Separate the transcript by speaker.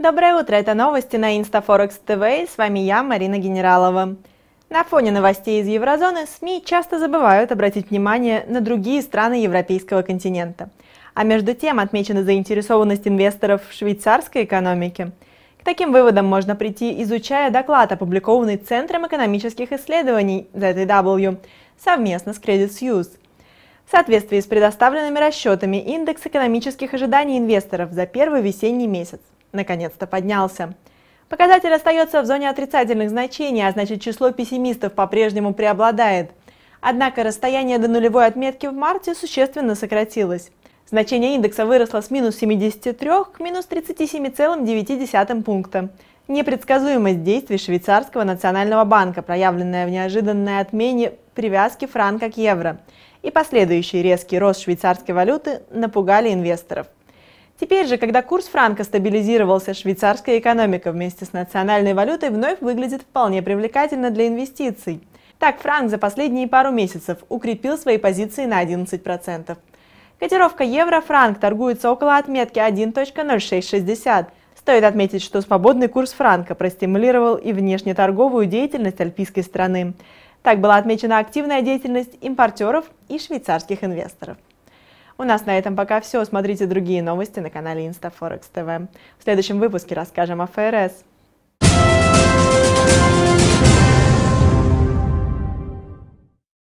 Speaker 1: Доброе утро, это новости на Инстафорекс ТВ, с вами я, Марина Генералова. На фоне новостей из еврозоны СМИ часто забывают обратить внимание на другие страны европейского континента. А между тем отмечена заинтересованность инвесторов в швейцарской экономике. К таким выводам можно прийти, изучая доклад, опубликованный Центром экономических исследований ZW совместно с Credit Suisse. В соответствии с предоставленными расчетами, индекс экономических ожиданий инвесторов за первый весенний месяц наконец-то поднялся. Показатель остается в зоне отрицательных значений, а значит число пессимистов по-прежнему преобладает. Однако расстояние до нулевой отметки в марте существенно сократилось. Значение индекса выросло с минус 73 к минус 37,9 пункта. Непредсказуемость действий швейцарского национального банка, проявленная в неожиданной отмене привязки франка к евро, и последующий резкий рост швейцарской валюты напугали инвесторов. Теперь же, когда курс франка стабилизировался, швейцарская экономика вместе с национальной валютой вновь выглядит вполне привлекательно для инвестиций. Так, франк за последние пару месяцев укрепил свои позиции на 11%. Котировка евро-франк торгуется около отметки 1.0660. Стоит отметить, что свободный курс франка простимулировал и внешнеторговую деятельность альпийской страны. Так была отмечена активная деятельность импортеров и швейцарских инвесторов. У нас на этом пока все. Смотрите другие новости на канале InstaForex TV. В следующем выпуске расскажем о ФРС.